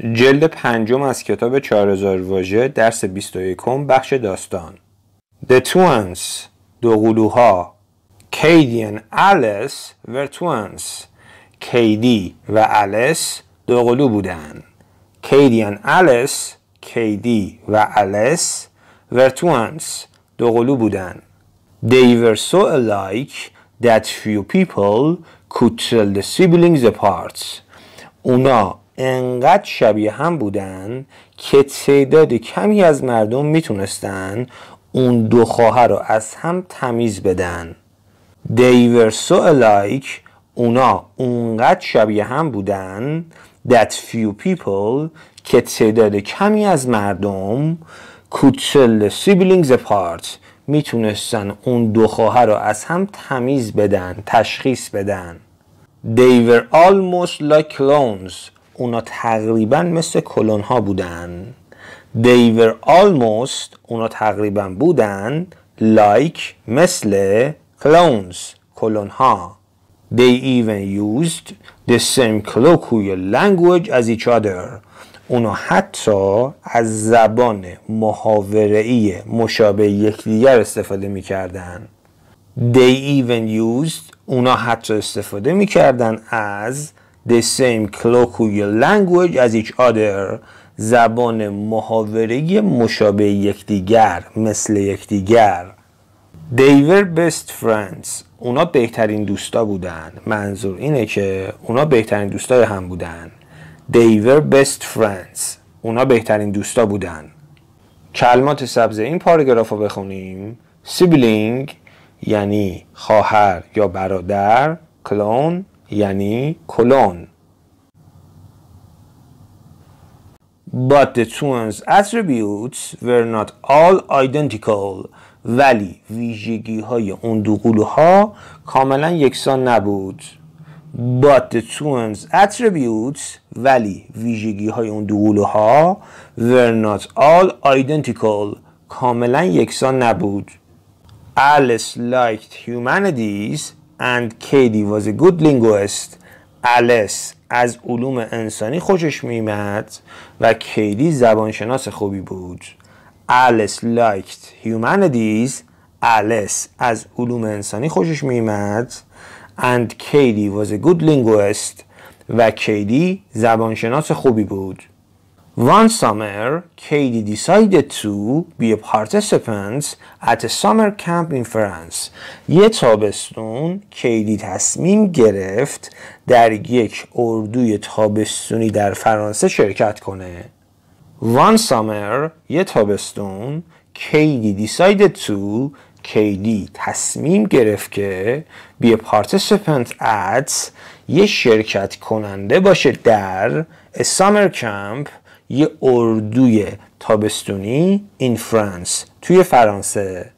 جلد پنجم از کتاب 4000 واژه درس 21 بخش داستان The twins دو قلوها کیدی و الیس were twins کیدی و الیس دو قلو بودن کیدی و الیس کیدی و الیس were twins دو قلو بودن They were so alike that few people could tell the siblings apart اونا انقدر شبیه هم بودن که تعداد کمی از مردم میتونستن اون دو خواهر رو از هم تمیز بدن They were so alike اونا اونقدر شبیه هم بودن That few people که تعداد کمی از مردم Could tell the siblings apart میتونستن اون دو خواهر رو از هم تمیز بدن تشخیص بدن They were almost like clones اونا تقریبا مثل کلون ها بودن they were almost اونا تقریبا بودن like مثل clones کلون ها they even used the same colloquial language as each other اونا حتی از زبان محاوره‌ای مشابه یکدیگر استفاده میکردن they even used اونا حتی استفاده میکردن از the same colloquial language as each other زبان محاوره مشابه یکدیگر مثل یکدیگر They were best friends اونا بهترین دوستا بودن منظور اینه که اونا بهترین دوستای هم بودن They were best friends اونا بهترین دوستا بودن کلمات سبز این پاراگراف رو بخونیم سیبلینگ یعنی خواهر یا برادر کلون یعنی کلون But the twins attributes were not all identical ولی ویژگی های اون دو کاملا یکسان نبود But the twins attributes ولی ویژگی های اون دو قلوها were not all identical کاملا یکسان نبود Alice liked humanities and Katie was a good linguist Alice از علوم انسانی خوشش میمد و کیدی زبانشناس خوبی بود Alice liked humanities Alice از علوم انسانی خوشش میمد and Katie was a good linguist و کیدی زبانشناس خوبی بود One summer, Katie decided to be a participant at a summer camp in France. یه تابستون کیدی تصمیم گرفت در یک اردوی تابستونی در فرانسه شرکت کنه. One summer, یه تابستون کیدی decided to کیدی تصمیم گرفت که be a participant at یه شرکت کننده باشه در a summer camp یه اردوی تابستونی in France توی فرانسه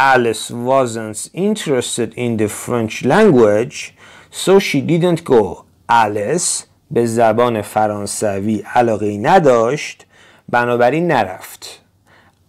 Alice wasn't interested in the French language so she didn't go Alice به زبان فرانسوی علاقه نداشت بنابراین نرفت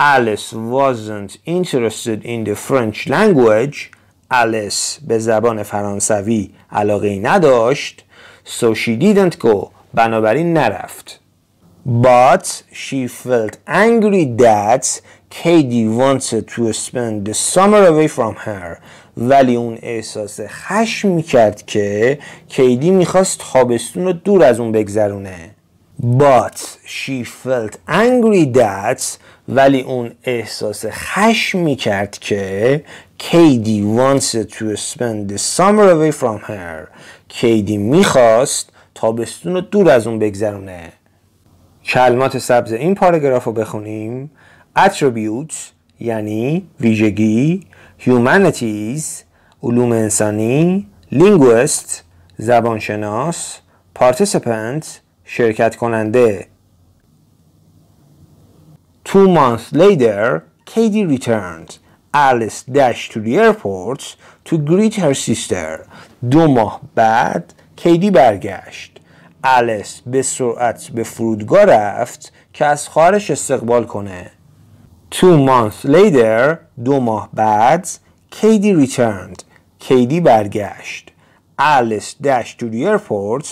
Alice wasn't interested in the French language Alice به زبان فرانسوی علاقه نداشت so she didn't go بنابراین نرفت But she felt angry that Katie wanted to spend the summer away from her ولی اون احساس خشم میکرد که کیدی میخواست تابستون رو دور از اون بگذرونه But she felt angry that ولی اون احساس خشم میکرد که کیدی wanted to spend the summer away from her کیدی میخواست تابستون رو دور از اون بگذرونه کلمات سبز این پاراگراف رو بخونیم Attributes یعنی ویژگی Humanities علوم انسانی Linguist زبانشناس Participant شرکت کننده Two months later, Katie returned. Alice dashed to the airport to greet her sister. دو ماه بعد کیدی برگشت. الیس به سرعت به فرودگاه رفت که از خارش استقبال کنه تو months later دو ماه بعد کیدی ریترند کیدی برگشت الیس داش تو the airport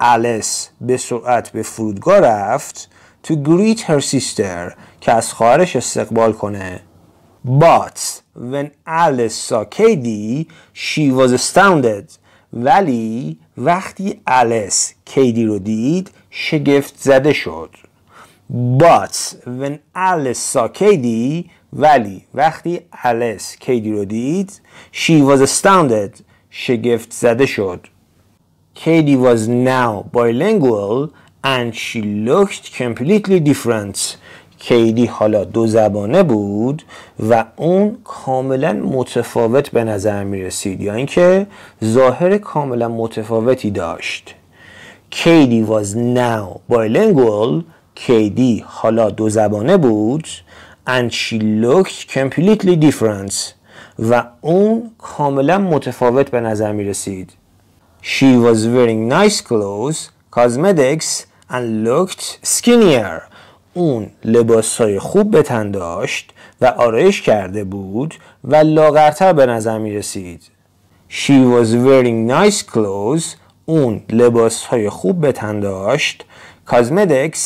الیس به سرعت به فرودگاه رفت تو گریت هر سیستر که از خارش استقبال کنه But when Alice saw Katie she was astounded ولی وقتی الیس کیدی رو دید شگفت زده شد but when Alice saw Katie ولی وقتی الیس کیدی رو دید she was astounded شگفت زده شد Katie was now bilingual and she looked completely different خیلی حالا دو زبانه بود و اون کاملا متفاوت به نظر می رسید یا یعنی اینکه ظاهر کاملا متفاوتی داشت کیدی was now bilingual کیدی حالا دو زبانه بود and she looked completely different و اون کاملا متفاوت به نظر می رسید She was wearing nice clothes, cosmetics and looked skinnier اون لباسهای خوب به تن داشت و آرایش کرده بود و لاغرتر به نظر می رسید She was wearing nice clothes اون های خوب به تن داشت Cosmetics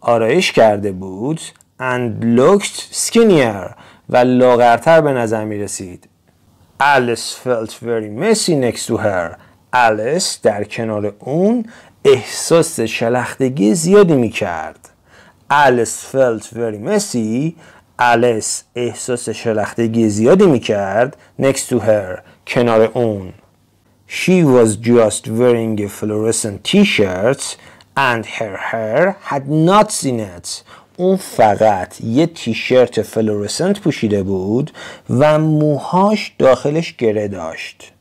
آرایش کرده بود and looked skinnier و لاغرتر به نظر می رسید Alice felt very messy next to her Alice در کنار اون احساس شلختگی زیادی می کرد Alice felt very messy احساس شلختگی زیادی میکرد next to her کنار اون She was just wearing a fluorescent t-shirt and her hair had not seen it اون فقط یه تیشرت فلورسنت پوشیده بود و موهاش داخلش گره داشت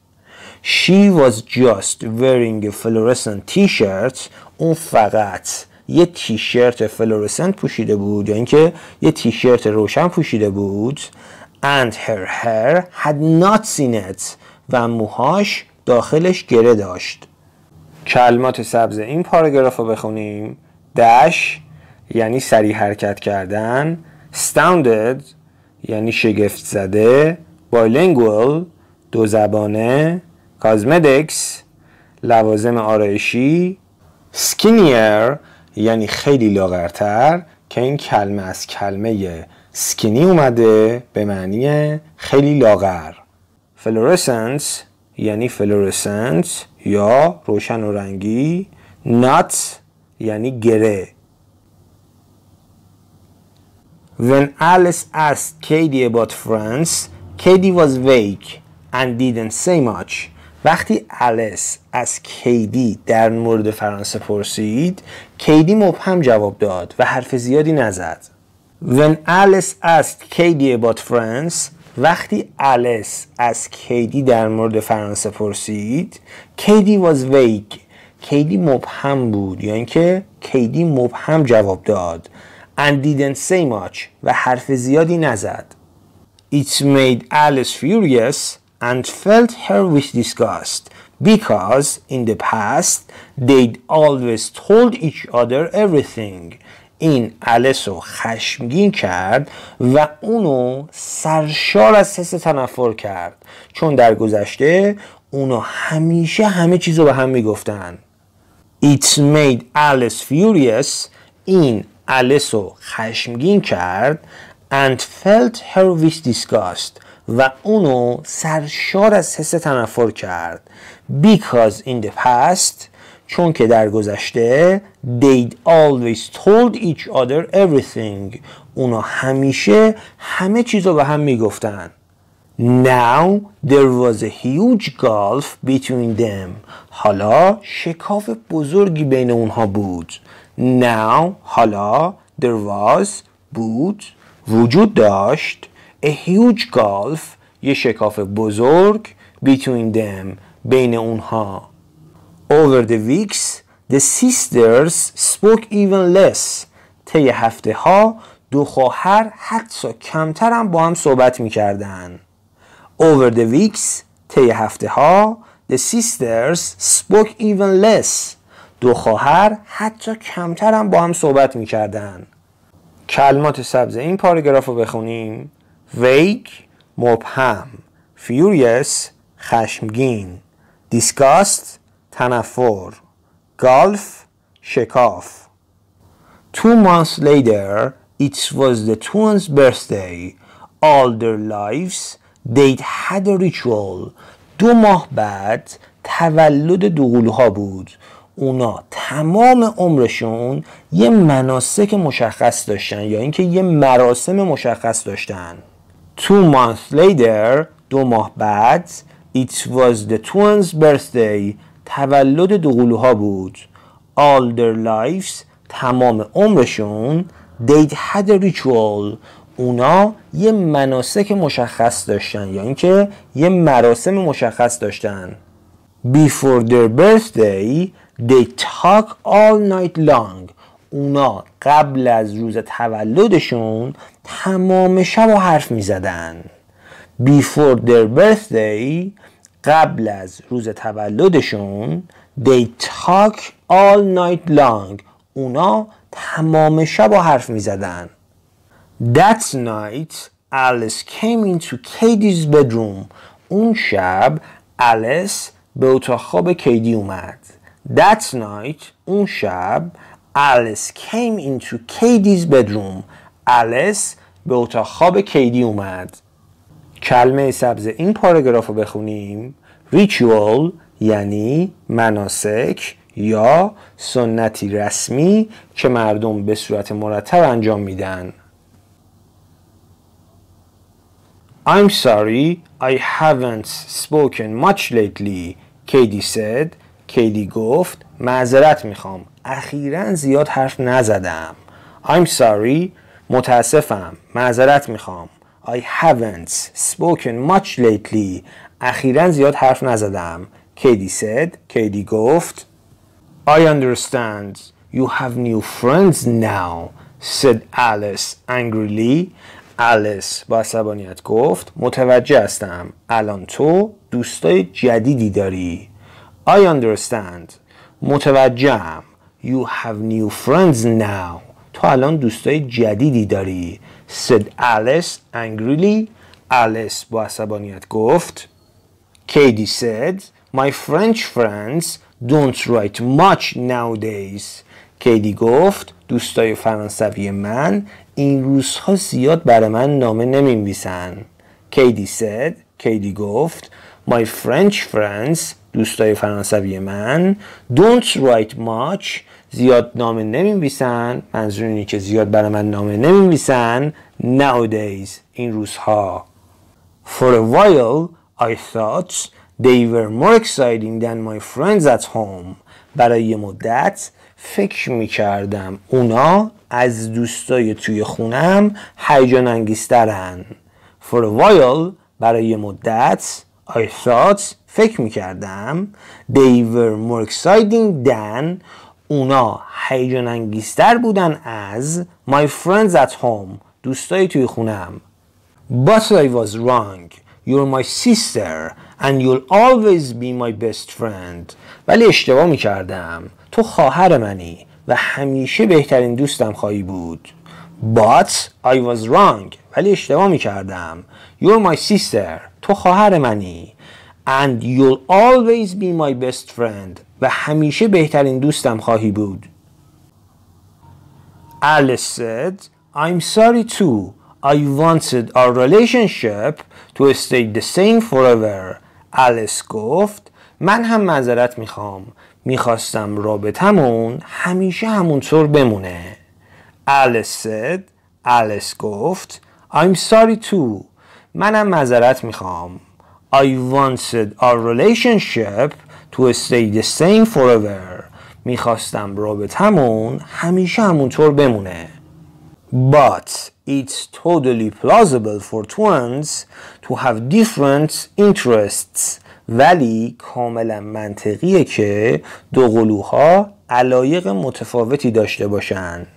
She was just wearing a fluorescent t-shirt اون فقط یه تیشرت فلورسنت پوشیده بود یا اینکه یه تیشرت روشن پوشیده بود and her hair had not seen it و موهاش داخلش گره داشت کلمات سبز این پاراگراف رو بخونیم دش یعنی سریع حرکت کردن Stunned یعنی شگفت زده bilingual دو زبانه cosmetics لوازم آرایشی skinnier یعنی خیلی لاغرتر که این کلمه از کلمه سکینی اومده به معنی خیلی لاغر فلورسنس یعنی فلورسنس یا روشن و رنگی نات یعنی گره When Alice asked Katie about France, Katie was vague and didn't say much. وقتی الس از کیدی در مورد فرانسه پرسید کیدی مبهم جواب داد و حرف زیادی نزد When Alice asked Katie about France وقتی الس از کیدی در مورد فرانسه پرسید کیدی was vague کیدی مبهم بود یا یعنی اینکه کیدی مبهم جواب داد and didn't say much و حرف زیادی نزد It made Alice furious and felt her with disgust because in the past they'd always told each other everything این الس رو خشمگین کرد و اونو سرشار از حس تنفر کرد چون در گذشته اونا همیشه همه چیز رو به هم میگفتن It made Alice furious این الس رو خشمگین کرد and felt her with disgust و اونو سرشار از حس تنفر کرد because in the past چون که در گذشته they'd always told each other everything اونا همیشه همه چیز رو به هم میگفتن now there was a huge gulf between them حالا شکاف بزرگی بین اونها بود now حالا there was بود وجود داشت A huge gulf یه شکاف بزرگ between them بین اونها Over the weeks the sisters spoke even less طی هفته ها دو خواهر حتی کمتر هم با هم صحبت میکردن Over the weeks طی هفته ها The sisters spoke even less دو خواهر حتی کمتر هم با هم صحبت میکردن کلمات سبز این پاراگراف رو بخونیم vague مبهم furious خشمگین disgust تنفر گالف شکاف Two months later it was the twins birthday all their lives they had a ritual دو ماه بعد تولد دوقلوها بود اونا تمام عمرشون یه مناسک مشخص داشتن یا اینکه یه مراسم مشخص داشتن Two months later دو ماه بعد It was the twins birthday تولد دوقلوها بود All their lives تمام عمرشون They had a ritual اونا یه مناسک مشخص داشتن یا اینکه یه مراسم مشخص داشتن Before their birthday They talk all night long اونا قبل از روز تولدشون تمام شب و حرف می زدن before their birthday قبل از روز تولدشون they talk all night long اونا تمام شب و حرف می زدن that night Alice came into Katie's bedroom اون شب Alice به اتاق خواب کیدی اومد That night اون شب Alice came into Katie's bedroom الیس به اتاق خواب کیدی اومد کلمه سبز این پاراگراف رو بخونیم ریچوال یعنی مناسک یا سنتی رسمی که مردم به صورت مرتب انجام میدن I'm sorry I haven't spoken much lately کیدی said کیدی گفت معذرت میخوام اخیرا زیاد حرف نزدم I'm sorry متاسفم معذرت میخوام I haven't spoken much lately اخیرا زیاد حرف نزدم کیدی said کیدی گفت I understand You have new friends now said Alice angrily Alice با عصبانیت گفت متوجه هستم الان تو دوستای جدیدی داری I understand متوجهم You have new friends now تو الان دوستای جدیدی داری said Alice انگریلی Alice با عصبانیت گفت کیدی said My French friends don't write much nowadays. کیدی گفت دوستای فرانسوی من این روزها زیاد برای من نامه نمی نویسن. کیدی said کیدی گفت My French friends دوستای فرانسوی من don't write much زیاد نامه نمینویسن منظور اینه که زیاد برای من نامه نمینویسن nowadays این روزها For a while I thought they were more exciting than my friends at home برای یه مدت فکر می کردم اونا از دوستای توی خونم هیجان انگیزترن For a while برای یه مدت I thought فکر می کردم They were more exciting than اونا هیجان انگیزتر بودن از My friends at home دوستایی توی خونم But I was wrong You're my sister And you'll always be my best friend ولی اشتباه می کردم تو خواهر منی و همیشه بهترین دوستم خواهی بود But I was wrong ولی اشتباه می کردم You're my sister تو خواهر منی And you'll always be my best friend و همیشه بهترین دوستم خواهی بود Alice said I'm sorry too I wanted our relationship to stay the same forever Alice گفت من هم معذرت میخوام میخواستم رابطمون همیشه همونطور بمونه Alice said Alice گفت I'm sorry too منم معذرت میخوام I wanted our relationship تو استید سیم فوراور میخواستم رابطمون همیشه همونطور بمونه But it's totally plausible for twins to have different interests ولی کاملا منطقیه که دو قلوها علایق متفاوتی داشته باشن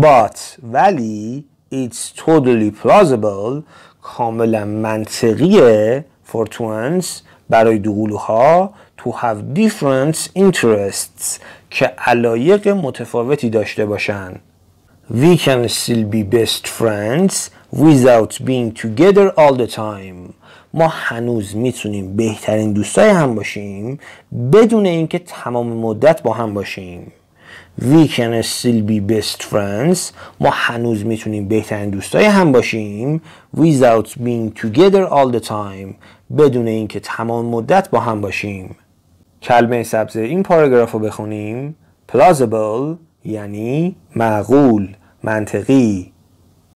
But ولی It's totally plausible کاملا منطقیه for twins برای دو قلوها to have different interests که علایق متفاوتی داشته باشند We can still be best friends without being together all the time ما هنوز میتونیم بهترین دوستای هم باشیم بدون اینکه تمام مدت با هم باشیم We can still be best friends ما هنوز میتونیم بهترین دوستای هم باشیم Without being together all the time بدون اینکه تمام مدت با هم باشیم کلمه سبز این پاراگراف رو بخونیم plausible یعنی معقول منطقی